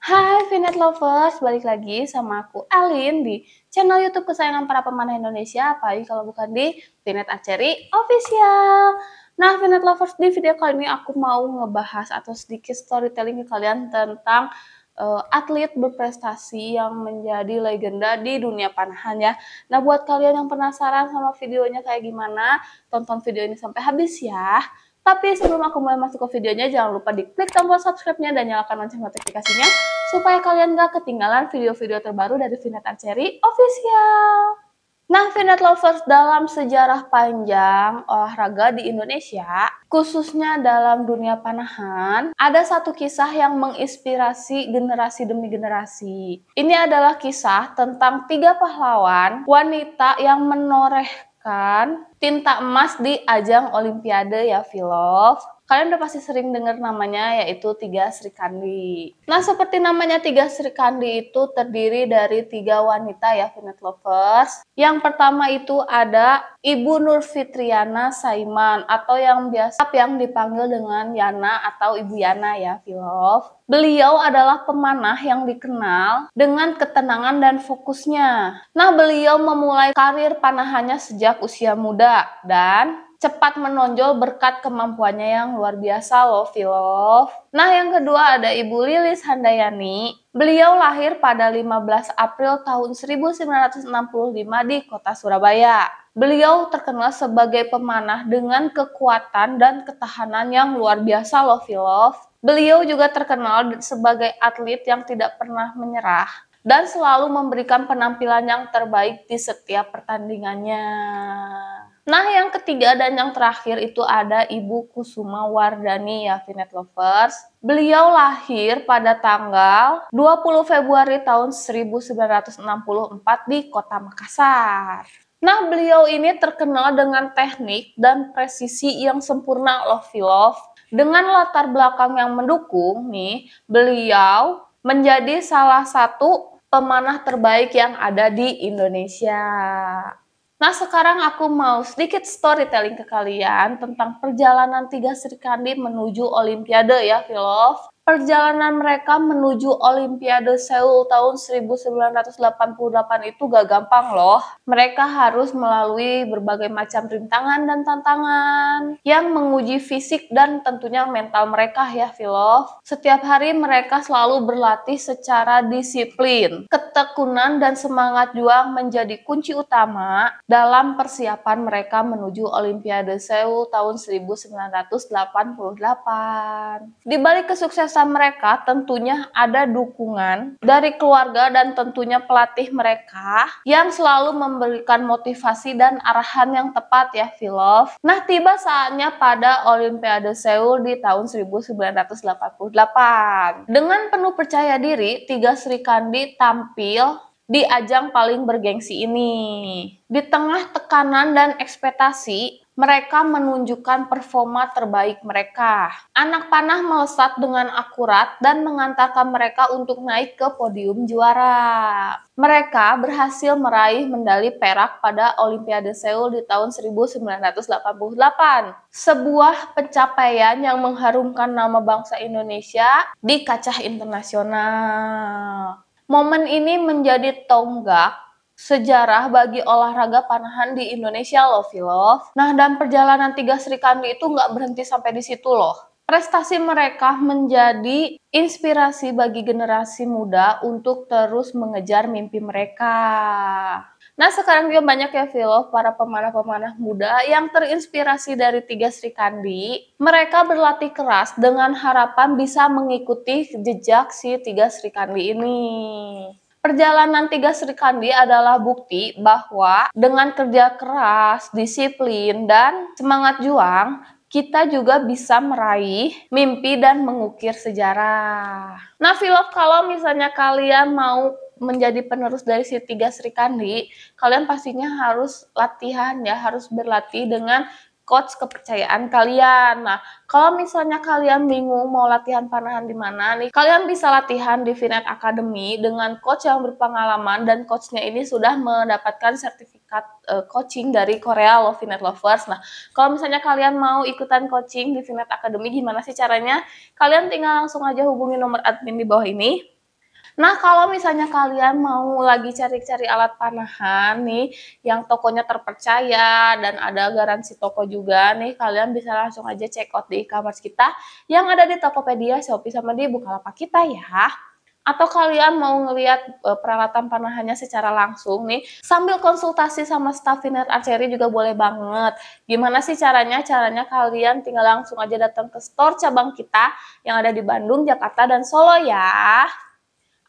Hai Vinet Lovers, balik lagi sama aku Alin di channel YouTube kesayangan para pemanah Indonesia, apalagi kalau bukan di Vinet Archery Official. Nah, Vinet Lovers, di video kali ini aku mau ngebahas atau sedikit storytelling ke kalian tentang uh, atlet berprestasi yang menjadi legenda di dunia panahan ya. Nah, buat kalian yang penasaran sama videonya kayak gimana, tonton video ini sampai habis ya. Tapi sebelum aku mulai masuk ke videonya, jangan lupa diklik tombol subscribe-nya dan nyalakan lonceng notifikasinya supaya kalian gak ketinggalan video-video terbaru dari Vinet Archery Official. Nah, Vinet Lovers dalam sejarah panjang olahraga di Indonesia, khususnya dalam dunia panahan, ada satu kisah yang menginspirasi generasi demi generasi. Ini adalah kisah tentang tiga pahlawan wanita yang menorehkan tinta emas di ajang Olimpiade ya Vlog. Kalian udah pasti sering dengar namanya yaitu Tiga Sri Kandi. Nah, seperti namanya Tiga Sri Kandi itu terdiri dari tiga wanita ya Finet Lovers. Yang pertama itu ada Ibu Nur Fitriana Saiman atau yang biasa yang dipanggil dengan Yana atau Ibu Yana ya filof. Beliau adalah pemanah yang dikenal dengan ketenangan dan fokusnya. Nah, beliau memulai karir panahannya sejak usia muda dan cepat menonjol berkat kemampuannya yang luar biasa loh Filov. Nah yang kedua ada Ibu Lilis Handayani. Beliau lahir pada 15 April tahun 1965 di kota Surabaya. Beliau terkenal sebagai pemanah dengan kekuatan dan ketahanan yang luar biasa loh Filov. Beliau juga terkenal sebagai atlet yang tidak pernah menyerah dan selalu memberikan penampilan yang terbaik di setiap pertandingannya. Nah, yang ketiga dan yang terakhir itu ada Ibu Kusuma Wardani ya Finet Lovers. Beliau lahir pada tanggal 20 Februari tahun 1964 di Kota Makassar. Nah, beliau ini terkenal dengan teknik dan presisi yang sempurna Lovey Love. Dengan latar belakang yang mendukung nih, beliau menjadi salah satu pemanah terbaik yang ada di Indonesia. Nah sekarang aku mau sedikit storytelling ke kalian tentang perjalanan tiga Sri Kandi menuju Olimpiade ya, filof perjalanan mereka menuju Olimpiade Seoul tahun 1988 itu gak gampang loh. Mereka harus melalui berbagai macam rintangan dan tantangan yang menguji fisik dan tentunya mental mereka ya, Filof. Setiap hari mereka selalu berlatih secara disiplin. Ketekunan dan semangat juang menjadi kunci utama dalam persiapan mereka menuju Olimpiade Seoul tahun 1988. Di balik kesuksesan kesuksesan mereka tentunya ada dukungan dari keluarga dan tentunya pelatih mereka yang selalu memberikan motivasi dan arahan yang tepat ya Vilov. Nah tiba saatnya pada Olimpiade Seoul di tahun 1988. Dengan penuh percaya diri, tiga Sri Kandi tampil di ajang paling bergengsi ini. Di tengah tekanan dan ekspektasi, mereka menunjukkan performa terbaik mereka. Anak panah melesat dengan akurat dan mengantarkan mereka untuk naik ke podium juara. Mereka berhasil meraih medali perak pada Olimpiade Seoul di tahun 1988. Sebuah pencapaian yang mengharumkan nama bangsa Indonesia di kacah internasional. Momen ini menjadi tonggak sejarah bagi olahraga panahan di Indonesia loh, Vilov. Nah, dan perjalanan tiga Sri Kandi itu nggak berhenti sampai di situ loh. Prestasi mereka menjadi inspirasi bagi generasi muda untuk terus mengejar mimpi mereka. Nah sekarang juga banyak ya Vilo, para pemanah-pemanah muda yang terinspirasi dari tiga Sri Kandi. Mereka berlatih keras dengan harapan bisa mengikuti jejak si tiga Sri Kandi ini. Perjalanan tiga Sri Kandi adalah bukti bahwa dengan kerja keras, disiplin, dan semangat juang, kita juga bisa meraih mimpi dan mengukir sejarah. Nah, Vlog, kalau misalnya kalian mau menjadi penerus dari si tiga Sri Kandi, kalian pastinya harus latihan ya, harus berlatih dengan coach kepercayaan kalian. Nah, kalau misalnya kalian bingung mau latihan panahan di mana nih, kalian bisa latihan di Finet Academy dengan coach yang berpengalaman dan coachnya ini sudah mendapatkan sertifikat uh, coaching dari Korea Love Finet Lovers. Nah, kalau misalnya kalian mau ikutan coaching di Finet Academy, gimana sih caranya? Kalian tinggal langsung aja hubungi nomor admin di bawah ini Nah, kalau misalnya kalian mau lagi cari-cari alat panahan nih yang tokonya terpercaya dan ada garansi toko juga nih, kalian bisa langsung aja check out di e-commerce kita yang ada di Tokopedia, Shopee sama di Bukalapak kita ya atau kalian mau ngelihat e, peralatan panahannya secara langsung nih sambil konsultasi sama staff Finet Archery juga boleh banget. Gimana sih caranya? Caranya kalian tinggal langsung aja datang ke store cabang kita yang ada di Bandung, Jakarta dan Solo ya.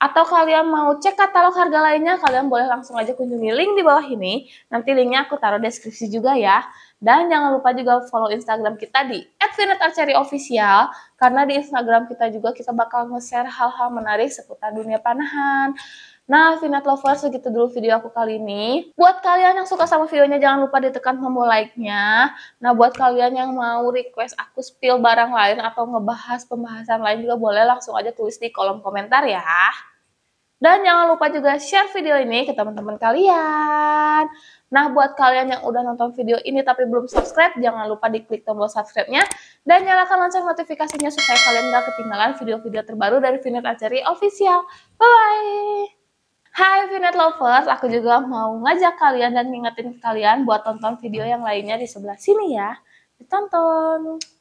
Atau kalian mau cek katalog harga lainnya, kalian boleh langsung aja kunjungi link di bawah ini. Nanti linknya aku taruh deskripsi juga ya. Dan jangan lupa juga follow Instagram kita di @finetarchery_official karena di Instagram kita juga kita bakal nge-share hal-hal menarik seputar dunia panahan. Nah, finet Lovers, segitu dulu video aku kali ini. Buat kalian yang suka sama videonya, jangan lupa ditekan tombol like-nya. Nah, buat kalian yang mau request aku spill barang lain atau ngebahas pembahasan lain juga boleh langsung aja tulis di kolom komentar ya. Dan jangan lupa juga share video ini ke teman-teman kalian. Nah, buat kalian yang udah nonton video ini tapi belum subscribe, jangan lupa diklik tombol subscribe-nya dan nyalakan lonceng notifikasinya supaya kalian gak ketinggalan video-video terbaru dari Finet Archery Official. Bye-bye! Hai Finet Lovers, aku juga mau ngajak kalian dan ngingetin kalian buat tonton video yang lainnya di sebelah sini ya. Ditonton!